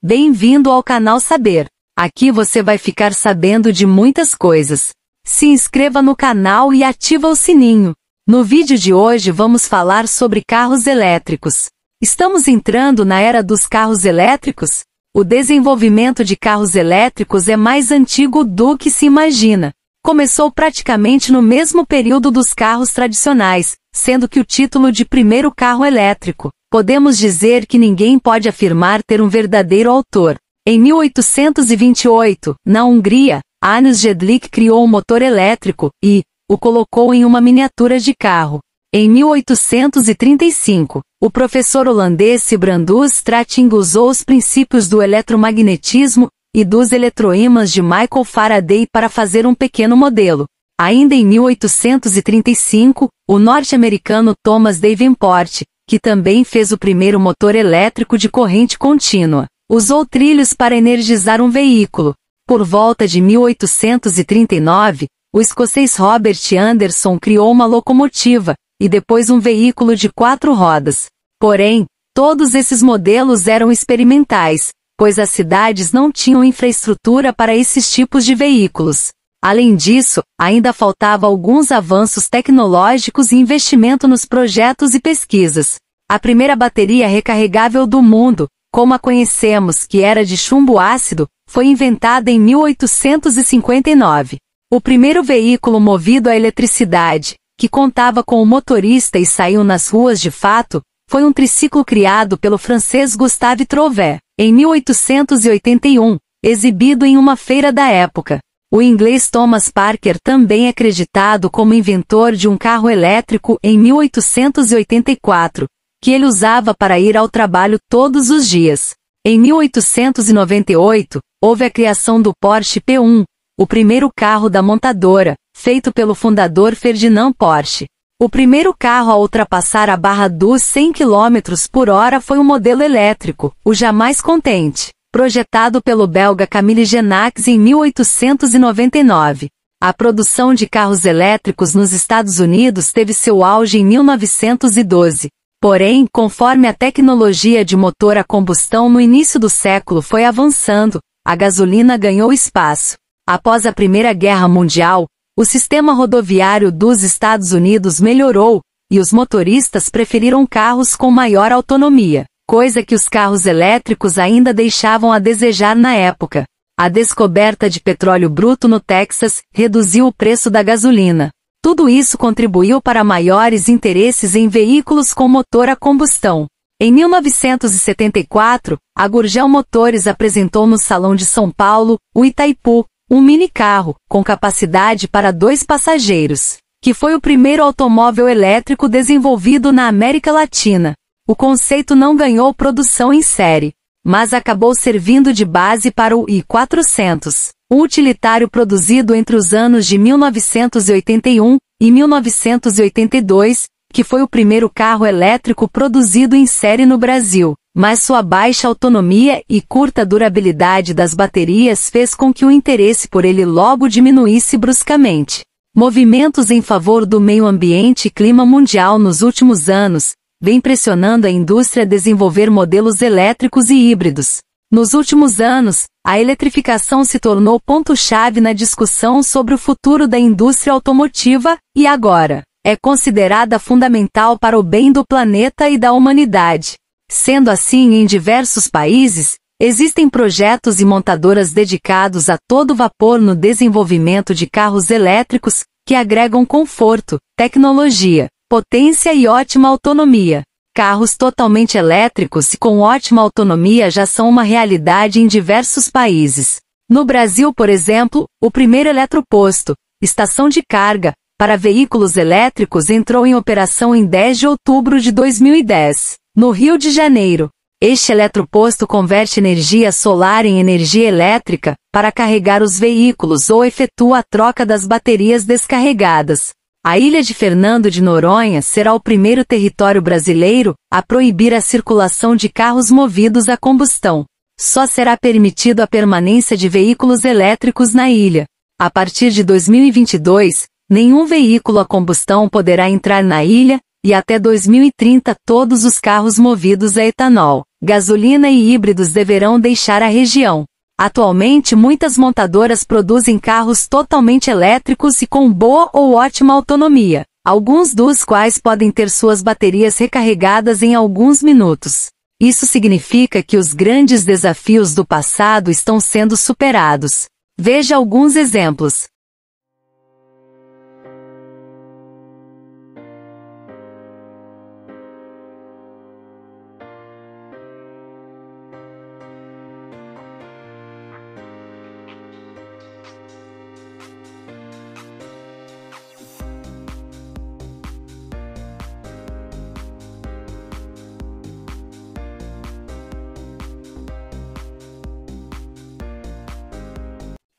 Bem-vindo ao canal Saber. Aqui você vai ficar sabendo de muitas coisas. Se inscreva no canal e ativa o sininho. No vídeo de hoje vamos falar sobre carros elétricos. Estamos entrando na era dos carros elétricos? O desenvolvimento de carros elétricos é mais antigo do que se imagina. Começou praticamente no mesmo período dos carros tradicionais, sendo que o título de primeiro carro elétrico Podemos dizer que ninguém pode afirmar ter um verdadeiro autor. Em 1828, na Hungria, Arnes Jedlik criou um motor elétrico e o colocou em uma miniatura de carro. Em 1835, o professor holandês Sibrandus Strating usou os princípios do eletromagnetismo e dos eletroímãs de Michael Faraday para fazer um pequeno modelo. Ainda em 1835, o norte-americano Thomas Davenport que também fez o primeiro motor elétrico de corrente contínua. Usou trilhos para energizar um veículo. Por volta de 1839, o escocês Robert Anderson criou uma locomotiva, e depois um veículo de quatro rodas. Porém, todos esses modelos eram experimentais, pois as cidades não tinham infraestrutura para esses tipos de veículos. Além disso, ainda faltava alguns avanços tecnológicos e investimento nos projetos e pesquisas. A primeira bateria recarregável do mundo, como a conhecemos, que era de chumbo ácido, foi inventada em 1859. O primeiro veículo movido à eletricidade, que contava com o motorista e saiu nas ruas de fato, foi um triciclo criado pelo francês Gustave Trouvet, em 1881, exibido em uma feira da época. O inglês Thomas Parker também é creditado como inventor de um carro elétrico em 1884, que ele usava para ir ao trabalho todos os dias. Em 1898, houve a criação do Porsche P1, o primeiro carro da montadora, feito pelo fundador Ferdinand Porsche. O primeiro carro a ultrapassar a barra dos 100 km por hora foi um modelo elétrico, o jamais contente projetado pelo belga Camille Genax em 1899. A produção de carros elétricos nos Estados Unidos teve seu auge em 1912. Porém, conforme a tecnologia de motor a combustão no início do século foi avançando, a gasolina ganhou espaço. Após a Primeira Guerra Mundial, o sistema rodoviário dos Estados Unidos melhorou, e os motoristas preferiram carros com maior autonomia coisa que os carros elétricos ainda deixavam a desejar na época. A descoberta de petróleo bruto no Texas reduziu o preço da gasolina. Tudo isso contribuiu para maiores interesses em veículos com motor a combustão. Em 1974, a Gurgel Motores apresentou no Salão de São Paulo o Itaipu, um minicarro com capacidade para dois passageiros, que foi o primeiro automóvel elétrico desenvolvido na América Latina. O conceito não ganhou produção em série, mas acabou servindo de base para o I-400, um utilitário produzido entre os anos de 1981 e 1982, que foi o primeiro carro elétrico produzido em série no Brasil, mas sua baixa autonomia e curta durabilidade das baterias fez com que o interesse por ele logo diminuísse bruscamente. Movimentos em favor do meio ambiente e clima mundial nos últimos anos, vem pressionando a indústria a desenvolver modelos elétricos e híbridos. Nos últimos anos, a eletrificação se tornou ponto-chave na discussão sobre o futuro da indústria automotiva, e agora, é considerada fundamental para o bem do planeta e da humanidade. Sendo assim, em diversos países, Existem projetos e montadoras dedicados a todo vapor no desenvolvimento de carros elétricos que agregam conforto, tecnologia, potência e ótima autonomia. Carros totalmente elétricos e com ótima autonomia já são uma realidade em diversos países. No Brasil, por exemplo, o primeiro eletroposto, estação de carga, para veículos elétricos entrou em operação em 10 de outubro de 2010, no Rio de Janeiro. Este eletroposto converte energia solar em energia elétrica para carregar os veículos ou efetua a troca das baterias descarregadas a ilha de Fernando de Noronha será o primeiro território brasileiro a proibir a circulação de carros movidos a combustão. Só será permitido a permanência de veículos elétricos na ilha. A partir de 2022, nenhum veículo a combustão poderá entrar na ilha e até 2030 todos os carros movidos a etanol, gasolina e híbridos deverão deixar a região. Atualmente muitas montadoras produzem carros totalmente elétricos e com boa ou ótima autonomia, alguns dos quais podem ter suas baterias recarregadas em alguns minutos. Isso significa que os grandes desafios do passado estão sendo superados. Veja alguns exemplos.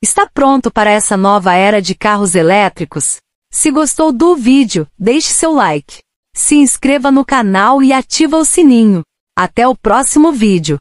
Está pronto para essa nova era de carros elétricos? Se gostou do vídeo, deixe seu like. Se inscreva no canal e ativa o sininho. Até o próximo vídeo.